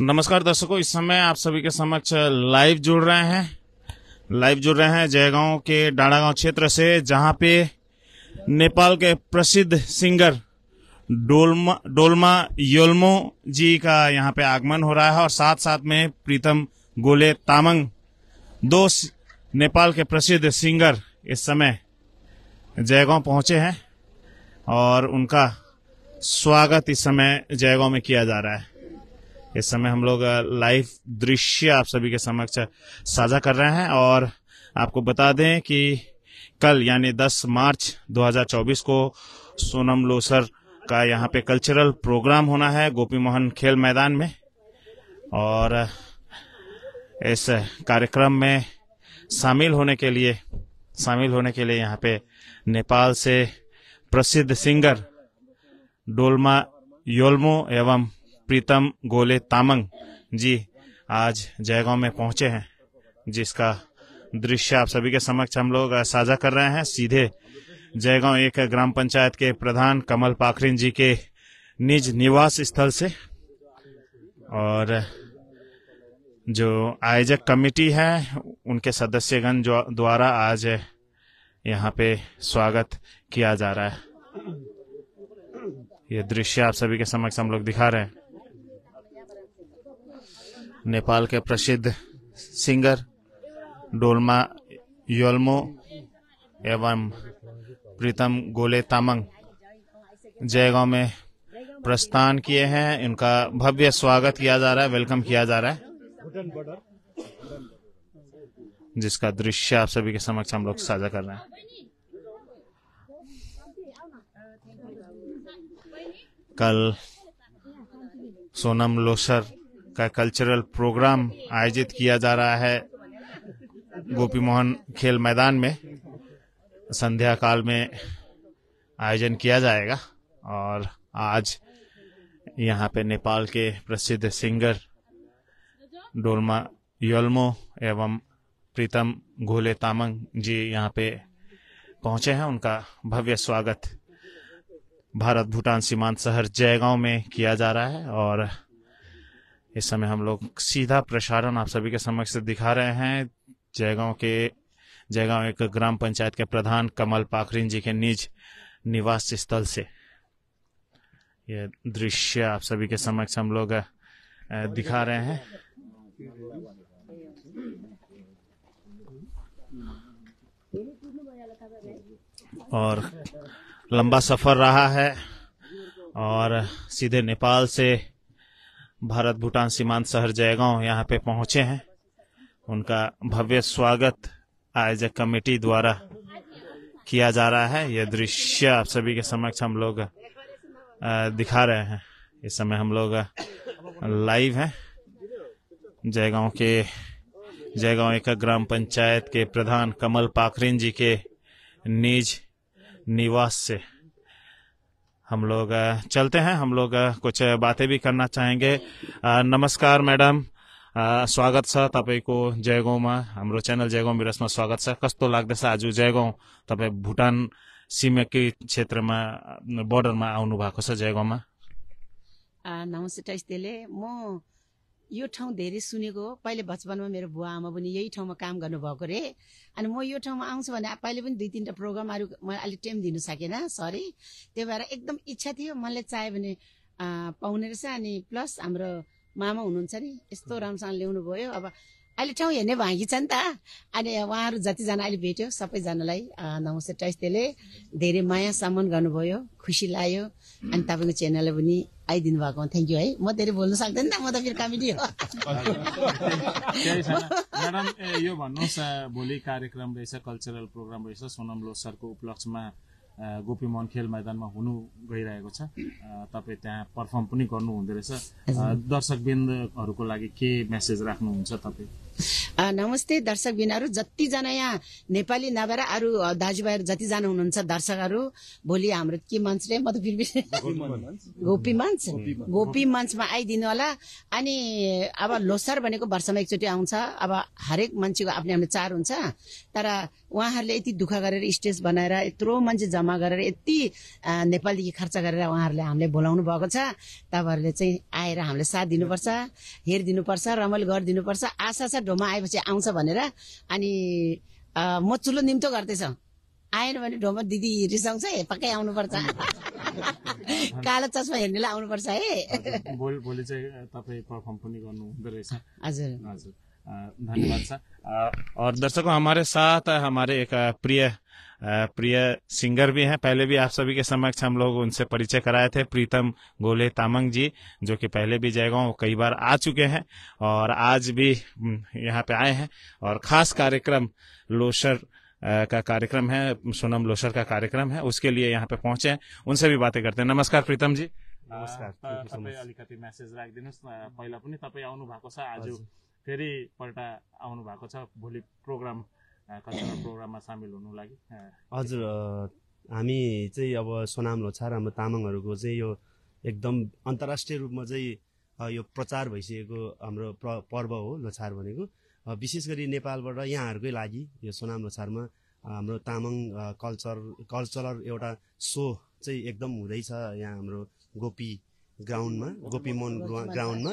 नमस्कार दर्शकों इस समय आप सभी के समक्ष लाइव जुड़ रहे हैं लाइव जुड़ रहे हैं जयगांव के गांव क्षेत्र से जहां पे नेपाल के प्रसिद्ध सिंगर डोलमा डोलमा योलमो जी का यहां पे आगमन हो रहा है और साथ साथ में प्रीतम गोले तामंग दो नेपाल के प्रसिद्ध सिंगर इस समय जयगांव पहुंचे हैं और उनका स्वागत इस समय जयगांव में किया जा रहा है इस समय हम लोग लाइव दृश्य आप सभी के समक्ष साझा कर रहे हैं और आपको बता दें कि कल यानी 10 मार्च 2024 को सोनम लोसर का यहाँ पे कल्चरल प्रोग्राम होना है गोपी मोहन खेल मैदान में और इस कार्यक्रम में शामिल होने के लिए शामिल होने के लिए यहाँ पे नेपाल से प्रसिद्ध सिंगर डोलमा योलमो एवं प्रीतम गोले तामंग जी आज जयगांव में पहुंचे हैं जिसका दृश्य आप सभी के समक्ष हम लोग साझा कर रहे हैं सीधे जयगांव एक ग्राम पंचायत के प्रधान कमल पाखरिन जी के निज निवास स्थल से और जो आयोजक कमेटी है उनके सदस्यगण द्वारा आज यहाँ पे स्वागत किया जा रहा है ये दृश्य आप सभी के समक्ष हम लोग दिखा रहे हैं नेपाल के प्रसिद्ध सिंगर डोलमा योल्मो एवं प्रीतम गोले तामंग जयगांव में प्रस्थान किए हैं इनका भव्य स्वागत किया जा रहा है वेलकम किया जा रहा है जिसका दृश्य आप सभी के समक्ष हम लोग साझा कर रहे हैं कल सोनम लोसर का कल्चरल प्रोग्राम आयोजित किया जा रहा है गोपी मोहन खेल मैदान में संध्या काल में आयोजन किया जाएगा और आज यहाँ पे नेपाल के प्रसिद्ध सिंगर डोलमा योलमो एवं प्रीतम घोले तामंग जी यहाँ पे पहुँचे हैं उनका भव्य स्वागत भारत भूटान सीमांत शहर जयगांव में किया जा रहा है और इस समय हम लोग सीधा प्रसारण आप सभी के समक्ष दिखा रहे हैं जयगांव के जयगांव एक ग्राम पंचायत के प्रधान कमल पाखरिन जी के निज निवास स्थल से यह दृश्य आप सभी के समक्ष हम लोग दिखा रहे हैं और लंबा सफर रहा है और सीधे नेपाल से भारत भूटान सीमांत शहर जयगांव यहाँ पे पहुंचे हैं उनका भव्य स्वागत आयोजक कमेटी द्वारा किया जा रहा है यह दृश्य आप सभी के समक्ष हम लोग दिखा रहे हैं इस समय हम लोग लाइव हैं जयगांव के जयगांव एक ग्राम पंचायत के प्रधान कमल पाखरिन जी के निज निवास से हम लोग चलते हैं हम लोग कुछ बातें भी करना चाहेंगे नमस्कार मैडम स्वागत छ तपाईँको जयगाउँमा हाम्रो च्यानल जयगाउँ विरासमा स्वागत छ कस्तो लाग्दैछ आज जयगाउँ तपाईँ भुटान सिमेकी क्षेत्रमा बोर्डरमा आउनु भएको छ जयगाउँमा नमस्ते म यो ठाउँ धेरै सुनेको हो पहिले बचपनमा मेरो बुवा आमा पनि यही ठाउँमा काम गर्नुभएको रे अनि म यो ठाउँमा आउँछु भने पहिले पनि दुई तिनवटा प्रोग्रामहरू मैले अलिक टाइम दिनु सकेन सरी त्यही भएर एकदम इच्छा थियो मैले चाह्यो भने पाउने रहेछ अनि प्लस हाम्रो मामा हुनुहुन्छ नि यस्तो राम्रोसँग ल्याउनु भयो अब अहिले ठाउँ हेर्ने भाँगी छ नि त अनि उहाँहरू जतिजना अहिले भेट्यो सबैजनालाई नमस्ते ट्रस्टेले धेरै माया सम्मान गर्नुभयो खुसी लाग्यो अनि तपाईँको च्यानलले पनि आइदिनु भएको थ्याङ्क यू है म धेरै बोल्नु सक्दैन त म त फेरि कमेडी हो म्याडम यो भन्नुहोस् भोलि कार्यक्रम रहेछ कल्चरल प्रोग्राम रहेछ सोनम लोसरको उपलक्ष्यमा गोपी मन खेल मैदानमा हुनु गइरहेको छ तपाईँ त्यहाँ पर्फर्म पनि गर्नुहुँदो रहेछ दर्शकबिन्दहरूको लागि के मेसेज राख्नुहुन्छ तपाईँ नमस्ते दर्शक बिनाहरू जतिजना यहाँ नेपाली नभएर अरू दाजुभाइहरू जतिजना हुनुहुन्छ दर्शकहरू भोलि हाम्रो के मञ्च रे म त गोपी मञ्च गोपी मञ्चमा आइदिनु होला अनि अब लोसार भनेको वर्षमा एकचोटि आउँछ अब हरेक मान्छेको आफ्नो आफ्नो चार हुन्छ तर उहाँहरूले यति दुःख गरेर स्टेज बनाएर यत्रो मान्छे जम्मा गरेर यति नेपालदेखि खर्च गरेर उहाँहरूले हामीले बोलाउनु भएको छ तपाईँहरूले चाहिँ आएर हामीले साथ दिनुपर्छ हेरिदिनुपर्छ रमाइलो गरिदिनुपर्छ आशा छ ढोमा आएपछि आउँछ भनेर अनि म चुलो निम्तो गर्दैछ आएन भने ढोमा दिदी रिसाउँछ है पक्कै आउनुपर्छ कालो चस्मा हेर्नेलाई आउनुपर्छ है भोलि चाहिँ तपाईँ पर्फर्म पनि गर्नु हुँदो रहेछ हजुर हजुर धन्यवाद सर और दर्शकों हमारे साथ हमारे एक प्रिय प्रिय सिंगर भी हैं पहले भी आप सभी के समक्ष हम लोग उनसे परिचय कराए थे प्रीतम गोले तामंग जी जो कि पहले भी जयगा कई बार आ चुके हैं और आज भी हम्म, यहाँ पे आए हैं और खास कार्यक्रम लोशर का कार्यक्रम है सोनम लोशर का कार्यक्रम है उसके लिए यहाँ पे पहुंचे हैं उनसे भी बातें करते हैं नमस्कार प्रीतम जी नमस्कार तपाईँ अलिकति म्यासेज राखिदिनुहोस् आज फेरि फेरिपल्ट आउनु भएको छ भोलि प्रोग्राम कल्चरल प्रोग्राममा सामेल हुनु लागि हजुर हामी चाहिँ अब सोनाम लोछार हाम्रो तामाङहरूको चाहिँ यो एकदम अन्तर्राष्ट्रिय रूपमा चाहिँ यो प्रचार भइसकेको हाम्रो प्र पर्व हो लोछार भनेको विशेष गरी नेपालबाट यहाँहरूकै लागि यो सोनाम लोछारमा हाम्रो तामाङ कल्चर कल्चरल एउटा सो चाहिँ एकदम हुँदैछ यहाँ हाम्रो गोपी ग्राउन्डमा गोपी मोहन ग्राउन्डमा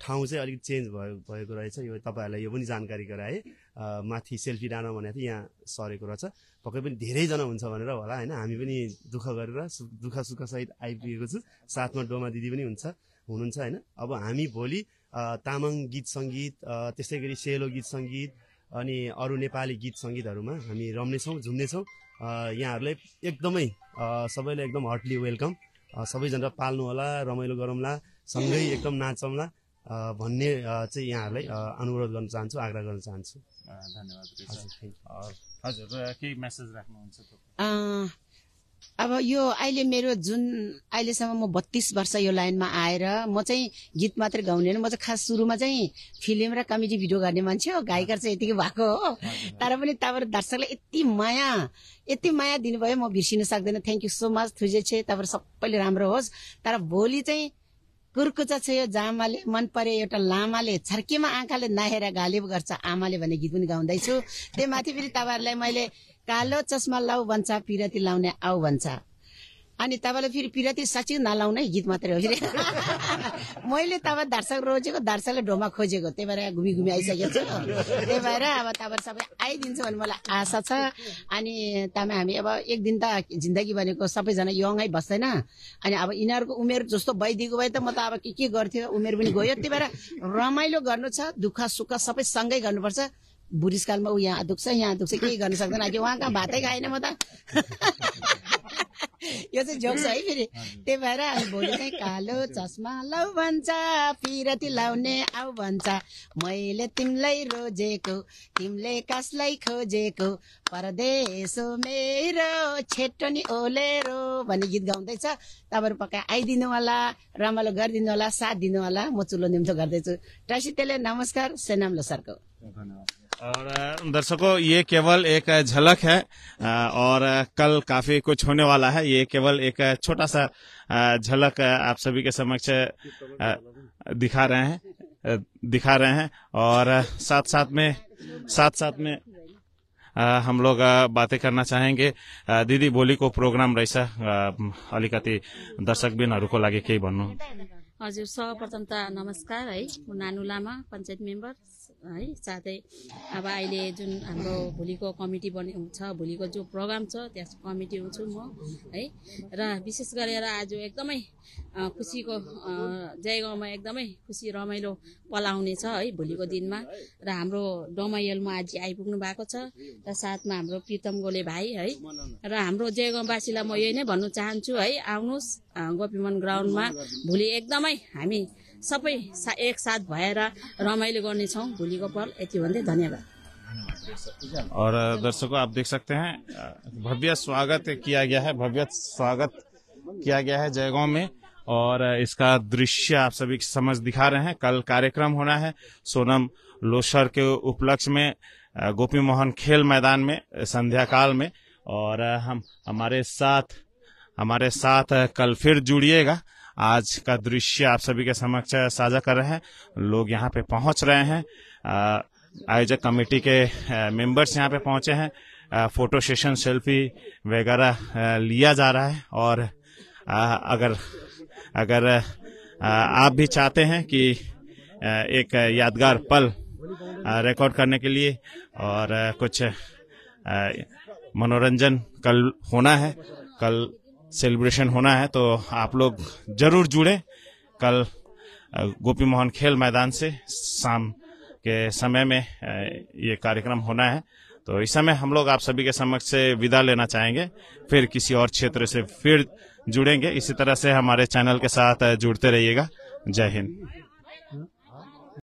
ठाउँ चाहिँ अलिक चेन्ज भयो भएको रहेछ यो तपाईँहरूलाई यो पनि जानकारी गराएँ माथि सेल्फी डाँडा भनेको थियो यहाँ सरेको रहेछ पक्कै पनि धेरैजना हुन्छ भनेर होला होइन हामी पनि दुःख गरेर दुःख सुखसहित आइपुगेको छु साथमा डोमा दिदी पनि हुन्छ हुनुहुन्छ होइन अब हामी भोलि तामाङ गीत सङ्गीत त्यस्तै गरी सेलो गीत सङ्गीत अनि अरू नेपाली गीत सङ्गीतहरूमा हामी रम्नेछौँ झुम्नेछौँ यहाँहरूलाई एकदमै सबैलाई एकदम हर्टली वेलकम सबैजना पाल्नु होला रमाइलो गरौँला सँगै एकदम नाचौँला भन्ने चाहिँ यहाँहरूलाई अनुरोध गर्न चाहन्छु आग्रह गर्न चाहन्छु अब यो अहिले मेरो जुन अहिलेसम्म म बत्तिस वर्ष यो लाइनमा आएर म चाहिँ गीत मात्रै गाउने होइन म चाहिँ खास सुरुमा चाहिँ फिल्म र कमेडी भिडियो गर्ने मान्छे हो गायिका चाहिँ यतिकै भएको हो तर पनि तपाईँहरू दर्शकले यति माया यति माया दिनुभयो म बिर्सिन सक्दैन थ्याङ्क यू सो मच थुजे छे तपाईँहरू सबैले राम्रो होस् तर भोलि चाहिँ कुर्कुचा छ यो जामाले मन पर्यो एउटा लामाले छर्केमा आँखाले नाहेर गालिब गर्छ आमाले भन्ने गीत पनि गाउँदैछु त्यही माथि फेरि तपाईँहरूलाई मैले कालो चस्मा लाऊ भन्छ पिरती लाउने आऊ भन्छ अनि तपाईँलाई फेरि पिराती साँच्चै नलाउन है गीत मात्रै हो फेरि मैले तपाईँ दर्शक रोजेको दर्शकले ढोमा खोजेको त्यही भएर घुमी घुमी आइसकेको छु त्यही भएर अब तपाईँ सबै आइदिन्छ भने मलाई आशा छ अनि तपाईँ हामी अब एक दिन त जिन्दगी भनेको सबैजना यङै बस्दैन अनि अब यिनीहरूको उमेर जस्तो भइदिएको भए त म त अब के के गर्थ्यो उमेर पनि गयो त्यही भएर रमाइलो गर्नु छ दुःख सुख सबै सँगै गर्नुपर्छ बुढिसकालमा ऊ यहाँ दुख्छ यहाँ दुख्छ केही गर्न सक्दैन कि उहाँ कहाँ भातै खाएन म त यो चाहिँ जोक्स है फेरि त्यही भएर भोलि चाहिँ कालो चस्मा लौ भन्छ पिरती लाउने आऊ भन्छ मैले तिमीलाई रोजेको तिमीले कसलाई खोजेको परदेशो मेरो छेटो नि ओलेरो भन्ने गीत गाउँदैछ तपाईँहरू पक्का आइदिनु होला रमाइलो गरिदिनु होला साथ दिनु होला म चुलो निम्तो गर्दैछु ट्रासी त्यसले नमस्कार सेनाम धन्यवाद और दर्शकों ये केवल एक झलक है और कल काफी कुछ होने वाला है ये केवल एक छोटा सा झलक आप सभी के समक्ष दिखा रहे हैं दिखा रहे हैं और साथ साथ में साथ साथ में हम लोग बातें करना चाहेंगे दीदी बोली को प्रोग्राम दर्शक अलिकति को लगे केही भन्न हजार सर्वप्रथम त नमस्कार है म लामा पंचायत मेम्बर है साथै अब अहिले जुन हाम्रो भोलिको कमिटी बने छ भोलिको जो प्रोग्राम छ त्यस कमिटी हुन्छु म है र विशेष गरेर आज एकदमै खुसीको जयगाउँमा एकदमै खुसी रमाइलो पल आउनेछ है भोलिको दिनमा र हाम्रो डमायल आज आइपुग्नु भएको छ र साथमा हाम्रो प्रितम गोले भाइ है र हाम्रो जयगाउँवासीलाई म यही नै भन्नु चाहन्छु है आउनुहोस् गोपीमन ग्राउन्डमा भोलि एकदमै हामी सबै सा एकसाथ भएर रमाइलो गर्नेछौँ भोलिको पल यति भन्दै धन्यवाद और दर्शकों आप देख सकते हैं भव्य स्वागत किया गया है भव्य स्वागत किया गया है जयगांव में और इसका दृश्य आप सभी समझ दिखा रहे हैं कल कार्यक्रम होना है सोनम लोसर के उपलक्ष्य में गोपी मोहन खेल मैदान में संध्या काल में और हम हमारे साथ हमारे साथ कल फिर जुड़िएगा आज का दृश्य आप सभी के समक्ष साझा कर रहे हैं लोग यहाँ पे पहुंच रहे हैं आयोजक कमेटी के मेंबर्स यहाँ पे पहुंचे हैं फोटो सेशन सेल्फी वगैरह लिया जा रहा है और अगर अगर आप भी चाहते हैं कि एक यादगार पल रिकॉर्ड करने के लिए और कुछ मनोरंजन कल होना है कल सेलिब्रेशन होना है तो आप लोग जरूर जुड़े कल गोपी मोहन खेल मैदान से शाम के समय में ये कार्यक्रम होना है तो इस समय हम लोग आप सभी के समक्ष से विदा लेना चाहेंगे फिर किसी और क्षेत्र से फिर जुड़ेंगे इसी तरह से हमारे चैनल के साथ जुड़ते रहिएगा जय हिंद